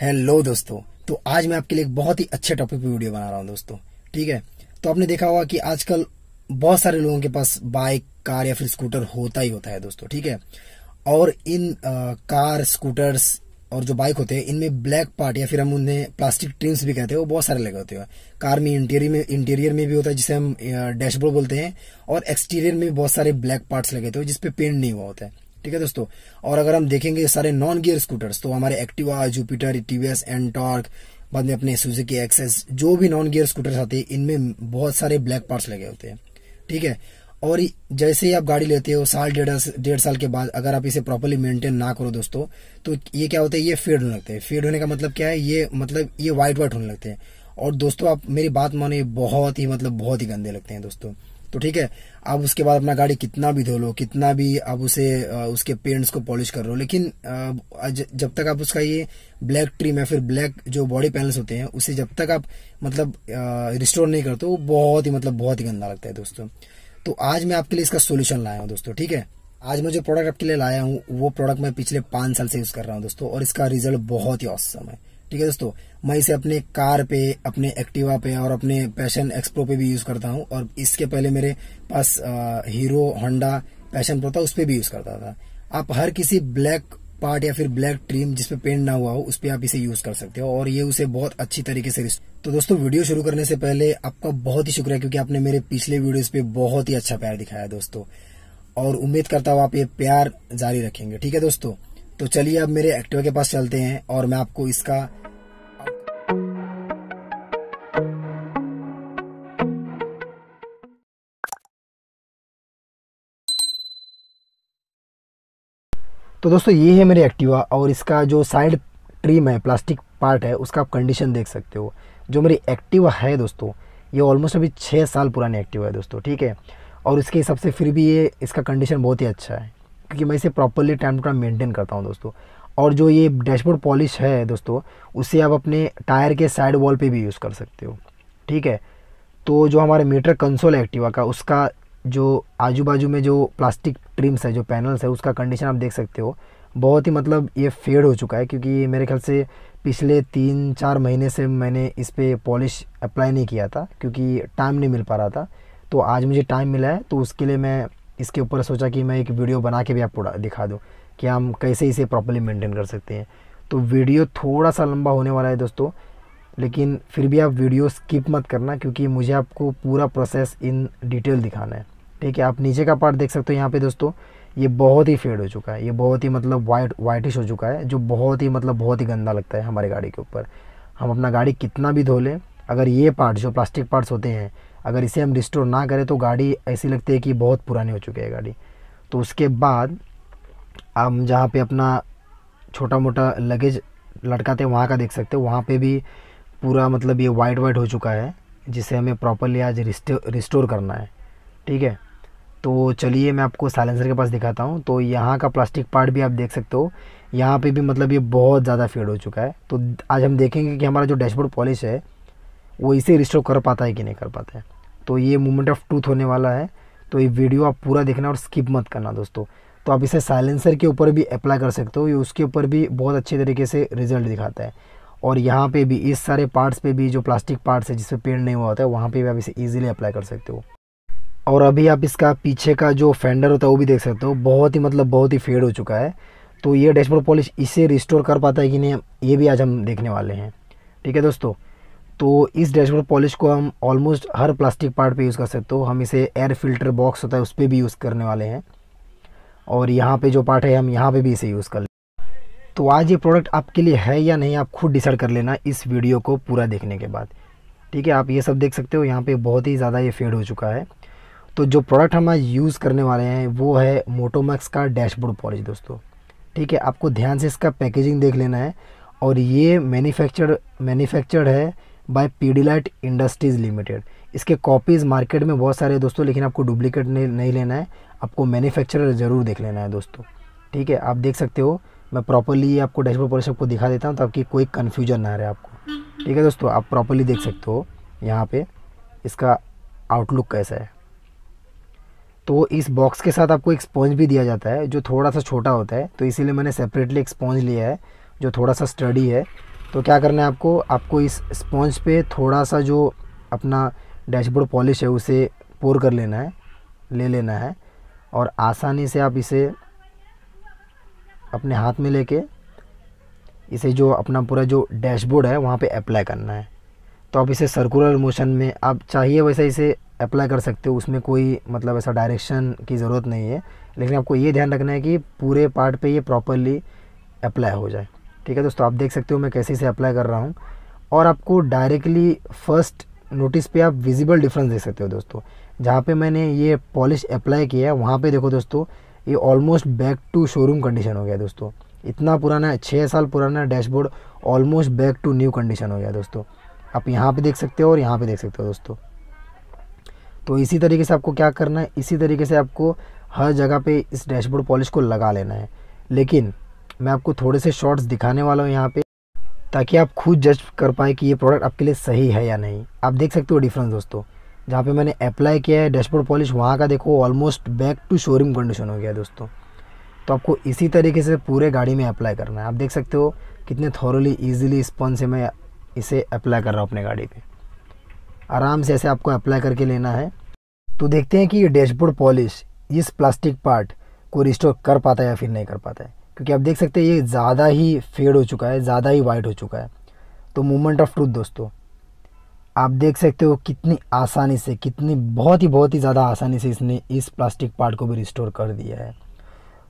hello दोस्तों तो आज मैं आपके लिए एक बहुत ही अच्छे टॉपिक पे वीडियो बना रहा हूँ दोस्तों ठीक है तो आपने देखा होगा कि आजकल बहुत सारे लोगों के पास बाइक कार या फिर स्कूटर होता ही होता है दोस्तों ठीक है और इन आ, कार स्कूटर्स और जो बाइक होते हैं इनमें ब्लैक पार्ट या फिर हम उन्हें प्लास्टिक ट्रिम्स भी कहते हैं वो बहुत सारे लगे होते हैं कार में इंटीरियर में इंटीरियर में भी होता है जिसे हम डैशबोर्ड बोलते हैं और एक्सटीरियर में बहुत सारे ब्लैक पार्ट्स लगे होते हैं जिसपे पेंट नहीं हुआ होता है ठीक है दोस्तों और अगर हम देखेंगे सारे नॉन गियर स्कूटर्स तो हमारे एक्टिवा जुपिटर टीवीएस एनटॉर्क बाद में अपने सुजुकी एक्सेस जो भी नॉन गियर स्कूटर्स आते हैं इनमें बहुत सारे ब्लैक पार्ट्स लगे होते हैं ठीक है और जैसे ही आप गाड़ी लेते हो साल डेढ़ डेढ़ साल के बाद अगर आप इसे प्रॉपरली मेंटेन ना करो दोस्तों तो ये क्या होता है ये फेड होने लगते हैं फेड होने का मतलब क्या है ये मतलब ये व्हाइट व्हाइट होने लगते हैं और दोस्तों आप मेरी बात मानो ये बहुत ही मतलब बहुत ही गंदे लगते हैं दोस्तों तो ठीक है आप उसके बाद अपना गाड़ी कितना भी धो लो कितना भी आप उसे उसके पेंट्स को पॉलिश कर लो लेकिन जब तक आप उसका ये ब्लैक ट्रिम या फिर ब्लैक जो बॉडी पैनल्स होते हैं उसे जब तक आप मतलब रिस्टोर नहीं करते वो बहुत ही मतलब बहुत ही गंदा लगता है दोस्तों तो आज मैं आपके लिए इसका सोल्यूशन लाया हूँ दोस्तों ठीक है आज मैं जो प्रोडक्ट आपके लिए लाया हूँ वो प्रोडक्ट मैं पिछले पांच साल से यूज कर रहा हूँ दोस्तों और इसका रिजल्ट बहुत ही औसम है ठीक है दोस्तों मैं इसे अपने कार पे अपने एक्टिवा पे और अपने पैशन एक्सप्रो पे भी यूज करता हूँ और इसके पहले मेरे पास हीरो होंडा पैशन प्रो था उस पर भी यूज करता था आप हर किसी ब्लैक पार्ट या फिर ब्लैक ट्रिम जिसपे पेंट ना हुआ हो उस पर आप इसे यूज कर सकते हो और ये उसे बहुत अच्छी तरीके से तो दोस्तों वीडियो शुरू करने से पहले आपका बहुत ही शुक्रिया क्योंकि आपने मेरे पिछले वीडियोस पे बहुत ही अच्छा प्यार दिखाया दोस्तों और उम्मीद करता हूँ आप ये प्यार जारी रखेंगे ठीक है दोस्तों तो चलिए अब मेरे एक्टिवा के पास चलते हैं और मैं आपको इसका तो दोस्तों ये है मेरी एक्टिवा और इसका जो साइड ट्रिम है प्लास्टिक पार्ट है उसका आप कंडीशन देख सकते हो जो मेरी एक्टिवा है दोस्तों ये ऑलमोस्ट अभी छः साल पुरानी एक्टिवा है दोस्तों ठीक है और इसके हिसाब से फिर भी ये इसका कंडीशन बहुत ही अच्छा है क्योंकि मैं इसे properly time to time maintain करता हूँ दोस्तों और जो ये डैशबोर्ड पॉलिश है दोस्तों उसे आप अपने टायर के साइड वॉल पे भी यूज़ कर सकते हो ठीक है तो जो हमारे मीटर कंसोल है एक्टिवा का उसका जो आजू बाजू में जो प्लास्टिक ट्रिम्स है जो पैनल्स है उसका कंडीशन आप देख सकते हो बहुत ही मतलब ये फेड हो चुका है क्योंकि मेरे ख्याल से पिछले तीन चार महीने से मैंने इस पर पॉलिश अप्लाई नहीं किया था क्योंकि टाइम नहीं मिल पा रहा था तो आज मुझे टाइम मिला है तो उसके लिए मैं इसके ऊपर सोचा कि मैं एक वीडियो बना के भी आपको दिखा दूँ कि हम कैसे इसे प्रॉपरली मेंटेन कर सकते हैं तो वीडियो थोड़ा सा लंबा होने वाला है दोस्तों लेकिन फिर भी आप वीडियो स्किप मत करना क्योंकि मुझे आपको पूरा प्रोसेस इन डिटेल दिखाना है ठीक है आप नीचे का पार्ट देख सकते हो यहाँ पे दोस्तों ये बहुत ही फेड हो चुका है ये बहुत ही मतलब वाइट वाइटिश हो चुका है जो बहुत ही मतलब बहुत ही गंदा लगता है हमारे गाड़ी के ऊपर हम अपना गाड़ी कितना भी धो लें अगर ये पार्ट जो प्लास्टिक पार्ट्स होते हैं अगर इसे हम रिस्टोर ना करें तो गाड़ी ऐसी लगती है कि बहुत पुरानी हो चुकी है गाड़ी तो उसके बाद हम जहाँ पे अपना छोटा मोटा लगेज लटकाते हैं वहाँ का देख सकते हो वहाँ पे भी पूरा मतलब ये वाइट वाइट हो चुका है जिसे हमें प्रॉपरली आज रिस्टो रिस्टोर करना है ठीक है तो चलिए मैं आपको साइलेंसर के पास दिखाता हूँ तो यहाँ का प्लास्टिक पार्ट भी आप देख सकते हो यहाँ पे भी मतलब ये बहुत ज़्यादा फेड हो चुका है तो आज हम देखेंगे कि हमारा जो डैशबोर्ड पॉलिश है वो इसे रिस्टोर कर पाता है कि नहीं कर पाता है तो ये मोमेंट ऑफ टूथ होने वाला है तो ये वीडियो आप पूरा देखना और स्किप मत करना दोस्तों तो आप इसे साइलेंसर के ऊपर भी अप्लाई कर सकते हो ये उसके ऊपर भी बहुत अच्छे तरीके से रिजल्ट दिखाता है और यहाँ पे भी इस सारे पार्ट्स पे भी जो प्लास्टिक पार्ट्स है जिसपे पेंट नहीं हुआ होता है वहाँ पे भी आप इसे ईजिली अप्लाई कर सकते हो और अभी आप इसका पीछे का जो फेंडर होता है वो भी देख सकते हो बहुत ही मतलब बहुत ही फेड हो चुका है तो ये डैशबोर्ड पॉलिश इसे रिस्टोर कर पाता है कि नहीं ये भी आज हम देखने वाले हैं ठीक है दोस्तों तो इस डैशबोर्ड पॉलिश को हम ऑलमोस्ट हर प्लास्टिक पार्ट पे यूज़ कर सकते हो हम इसे एयर फिल्टर बॉक्स होता है उस पर भी यूज़ करने वाले हैं और यहाँ पे जो पार्ट है हम यहाँ पे भी इसे यूज़ कर लें तो आज ये प्रोडक्ट आपके लिए है या नहीं आप खुद डिसाइड कर लेना इस वीडियो को पूरा देखने के बाद ठीक है आप ये सब देख सकते हो यहाँ पर बहुत ही ज़्यादा ये फेड हो चुका है तो जो प्रोडक्ट हम आज यूज़ करने वाले हैं वो है मोटोमैक्स का डैशबोर्ड पॉलिश दोस्तों ठीक है आपको ध्यान से इसका पैकेजिंग देख लेना है और ये मैन्युफैक्चर्ड मैन्युफैक्चर्ड है बाय पीडीलाइट इंडस्ट्रीज़ लिमिटेड इसके कॉपीज़ मार्केट में बहुत सारे दोस्तों लेकिन आपको डुप्लीकेट नहीं, नहीं लेना है आपको मैन्युफैक्चरर ज़रूर देख लेना है दोस्तों ठीक है आप देख सकते हो मैं प्रॉपरली आपको डैशबोर्ड पॉलिश आपको दिखा देता हूँ ताकि कोई कन्फ्यूजन ना रहे आपको ठीक है दोस्तों आप प्रॉपरली देख सकते हो यहाँ पर इसका आउटलुक कैसा है तो इस बॉक्स के साथ आपको एक स्पॉन्ज भी दिया जाता है जो थोड़ा सा छोटा होता है तो इसीलिए मैंने सेपरेटली एक स्पॉन्ज लिया है जो थोड़ा सा स्टडी है तो क्या करना है आपको आपको इस स्पॉन्ज पे थोड़ा सा जो अपना डैशबोर्ड पॉलिश है उसे पोर कर लेना है ले लेना है और आसानी से आप इसे अपने हाथ में लेके इसे जो अपना पूरा जो डैशबोर्ड है वहाँ पे अप्लाई करना है तो आप इसे सर्कुलर मोशन में आप चाहिए वैसा इसे अप्लाई कर सकते हो उसमें कोई मतलब ऐसा डायरेक्शन की ज़रूरत नहीं है लेकिन आपको ये ध्यान रखना है कि पूरे पार्ट पे ये प्रॉपरली अप्लाई हो जाए ठीक है दोस्तों आप देख सकते हो मैं कैसे इसे अप्लाई कर रहा हूँ और आपको डायरेक्टली फर्स्ट नोटिस पे आप विजिबल डिफरेंस देख सकते हो दोस्तों जहाँ पे मैंने ये पॉलिश अप्लाई किया है वहाँ पे देखो दोस्तों ये almost back to showroom condition हो गया दोस्तों इतना पुराना छः साल पुराना dashboard almost back to new condition हो गया दोस्तों आप यहाँ पे देख सकते हो और यहाँ पे देख सकते हो दोस्तों तो इसी तरीके से आपको क्या करना है इसी तरीके से आपको हर जगह पर इस डैशबोर्ड पॉलिश को लगा लेना है लेकिन मैं आपको थोड़े से शॉर्ट्स दिखाने वाला हूँ यहाँ पे ताकि आप खुद जज कर पाए कि ये प्रोडक्ट आपके लिए सही है या नहीं आप देख सकते हो डिफरेंस दोस्तों जहाँ पे मैंने अप्लाई किया है डैशबोर्ड पॉलिश वहाँ का देखो almost back to showroom condition हो गया दोस्तों तो आपको इसी तरीके से पूरे गाड़ी में अप्लाई करना है आप देख सकते हो कितने थॉरली ईजिली स्पन से मैं इसे अप्लाई कर रहा हूँ अपने गाड़ी पर आराम से ऐसे आपको अप्लाई करके लेना है तो देखते हैं कि ये डैशबोर्ड पॉलिश इस प्लास्टिक पार्ट को रिस्टोर कर पाता है या फिर नहीं कर पाता है क्योंकि आप देख सकते हैं ये ज़्यादा ही फेड हो चुका है ज़्यादा ही वाइट हो चुका है तो मोमेंट ऑफ ट्रूथ दोस्तों आप देख सकते हो कितनी आसानी से कितनी बहुत ही बहुत ही ज़्यादा आसानी से इसने इस प्लास्टिक पार्ट को भी रिस्टोर कर दिया है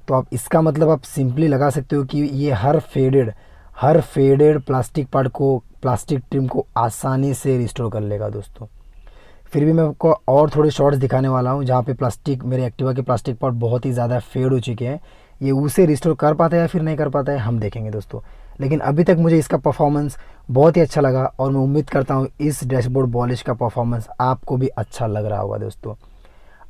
तो आप इसका मतलब आप सिंपली लगा सकते हो कि ये हर फेडेड हर फेडेड प्लास्टिक पार्ट को प्लास्टिक ट्रिम को आसानी से रिस्टोर कर लेगा दोस्तों फिर भी मैं आपको और थोड़े शॉर्ट्स दिखाने वाला हूँ जहाँ पे प्लास्टिक मेरे एक्टिवा के प्लास्टिक पार्ट बहुत ही ज़्यादा फेड हो चुके हैं ये उसे रिस्टोर कर पाता है या फिर नहीं कर पाता है हम देखेंगे दोस्तों लेकिन अभी तक मुझे इसका परफॉर्मेंस बहुत ही अच्छा लगा और मैं उम्मीद करता हूँ इस डैशबोर्ड पॉलिश का परफॉर्मेंस आपको भी अच्छा लग रहा होगा दोस्तों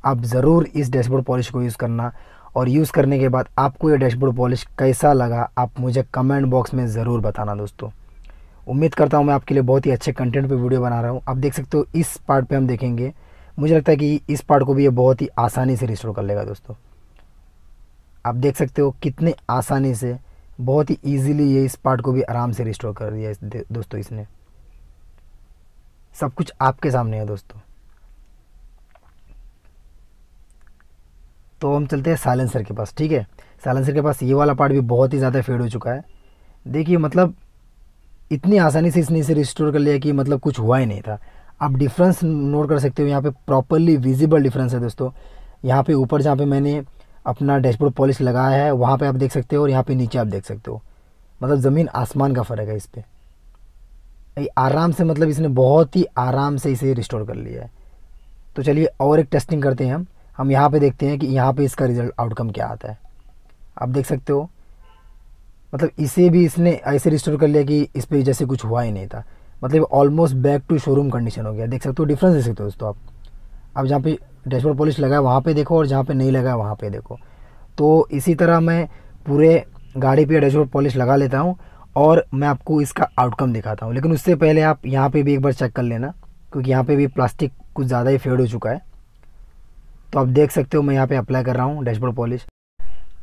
आप ज़रूर इस डैशबोर्ड पॉलिश को यूज़ करना और यूज़ करने के बाद आपको ये डैशबोर्ड पॉलिश कैसा लगा आप मुझे कमेंट बॉक्स में ज़रूर बताना दोस्तों उम्मीद करता हूँ मैं आपके लिए बहुत ही अच्छे कंटेंट पे वीडियो बना रहा हूँ आप देख सकते हो इस पार्ट पे हम देखेंगे मुझे लगता है कि इस पार्ट को भी ये बहुत ही आसानी से रिस्टोर कर लेगा दोस्तों आप देख सकते हो कितने आसानी से बहुत ही इजीली ये इस पार्ट को भी आराम से रिस्टोर कर दिया इस दोस्तों इसने सब कुछ आपके सामने है दोस्तों तो हम चलते हैं साइलेंसर के पास ठीक है साइलेंसर के पास ये वाला पार्ट भी बहुत ही ज़्यादा फेड हो चुका है देखिए मतलब इतनी आसानी से इसने इसे रिस्टोर कर लिया कि मतलब कुछ हुआ ही नहीं था आप डिफरेंस नोट कर सकते हो यहाँ पे प्रॉपरली विजिबल डिफरेंस है दोस्तों यहाँ पे ऊपर जहाँ पे मैंने अपना डैशबोर्ड पॉलिश लगाया है वहाँ पे आप देख सकते हो और यहाँ पे नीचे आप देख सकते हो मतलब ज़मीन आसमान का फ़र्क है इस पर आराम से मतलब इसने बहुत ही आराम से इसे रिस्टोर कर लिया है तो चलिए और एक टेस्टिंग करते हैं हम हम यहाँ पे देखते हैं कि यहाँ पे इसका रिज़ल्ट आउटकम क्या आता है आप देख सकते हो मतलब इसे भी इसने ऐसे रिस्टोर कर लिया कि इस पर जैसे कुछ हुआ ही नहीं था मतलब almost back to showroom condition हो गया देख सकते हो डिफरेंस देख सकते हो दोस्तों आप आप जहाँ पे डैशबोर्ड पॉलिश लगा है वहाँ पे देखो और जहाँ पे नहीं लगा है वहाँ पे देखो तो इसी तरह मैं पूरे गाड़ी पे डैशबोर्ड पॉलिश लगा लेता हूँ और मैं आपको इसका आउटकम दिखाता हूँ लेकिन उससे पहले आप यहाँ पर भी एक बार चेक कर लेना क्योंकि यहाँ पर भी प्लास्टिक कुछ ज़्यादा ही फेड हो चुका है तो आप देख सकते हो मैं यहाँ पर अप्लाई कर रहा हूँ डैशबोर्ड पॉलिश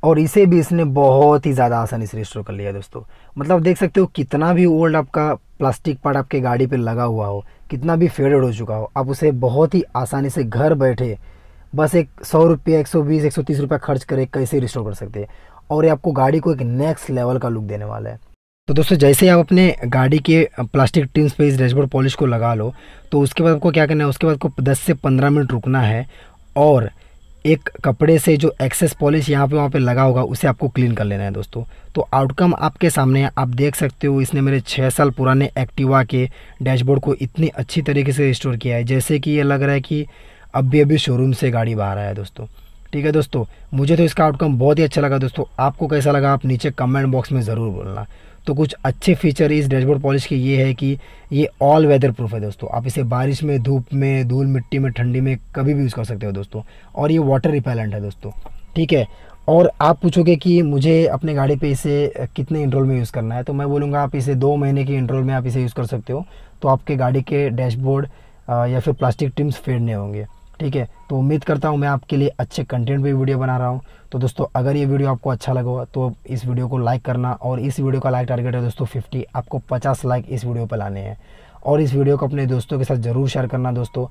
और इसे भी इसने बहुत ही ज़्यादा आसानी से रिस्टोर कर लिया दोस्तों मतलब देख सकते हो कितना भी ओल्ड आपका प्लास्टिक पार्ट आपके गाड़ी पे लगा हुआ हो कितना भी फेडेड हो चुका हो आप उसे बहुत ही आसानी से घर बैठे बस एक सौ रुपये एक सौ बीस एक सौ तीस रुपये खर्च करे कैसे रिस्टोर कर सकते हैं और ये आपको गाड़ी को एक नेक्स्ट लेवल का लुक देने वाला है तो दोस्तों जैसे ही आप अपने गाड़ी के प्लास्टिक टिन्स पे इस डैशबोर्ड पॉलिश को लगा लो तो उसके बाद आपको क्या करना है उसके बाद आपको दस से पंद्रह मिनट रुकना है और एक कपड़े से जो एक्सेस पॉलिश यहाँ पे वहाँ पे लगा होगा उसे आपको क्लीन कर लेना है दोस्तों तो आउटकम आपके सामने है आप देख सकते हो इसने मेरे छः साल पुराने एक्टिवा के डैशबोर्ड को इतनी अच्छी तरीके से रिस्टोर किया है जैसे कि ये लग रहा है कि अभी अभी शोरूम से गाड़ी बाहर आया दोस्तों ठीक है दोस्तों मुझे तो इसका आउटकम बहुत ही अच्छा लगा दोस्तों आपको कैसा लगा आप नीचे कमेंट बॉक्स में ज़रूर बोलना तो कुछ अच्छे फीचर इस डैशबोर्ड पॉलिश के ये है कि ये ऑल वेदर प्रूफ है दोस्तों आप इसे बारिश में धूप में धूल मिट्टी में ठंडी में कभी भी यूज़ कर सकते हो दोस्तों और ये वाटर रिपेलेंट है दोस्तों ठीक है और आप पूछोगे कि मुझे अपने गाड़ी पे इसे कितने इंट्रोल में यूज़ करना है तो मैं बोलूँगा आप इसे दो महीने के इंट्रोल में आप इसे यूज़ कर सकते हो तो आपके गाड़ी के डैशबोर्ड या फिर प्लास्टिक ट्रिम्स फेड नहीं होंगे ठीक है तो उम्मीद करता हूँ मैं आपके लिए अच्छे कंटेंट पर वीडियो बना रहा हूँ तो दोस्तों अगर ये वीडियो आपको अच्छा लगा तो इस वीडियो को लाइक करना और इस वीडियो का लाइक टारगेट है दोस्तों फिफ्टी आपको पचास लाइक इस वीडियो पर लाने हैं और इस वीडियो को अपने दोस्तों के साथ ज़रूर शेयर करना दोस्तों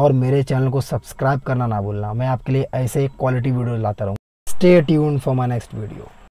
और मेरे चैनल को सब्सक्राइब करना ना भूलना मैं आपके लिए ऐसे क्वालिटी वीडियो लाता रहूँ stay tune for my next video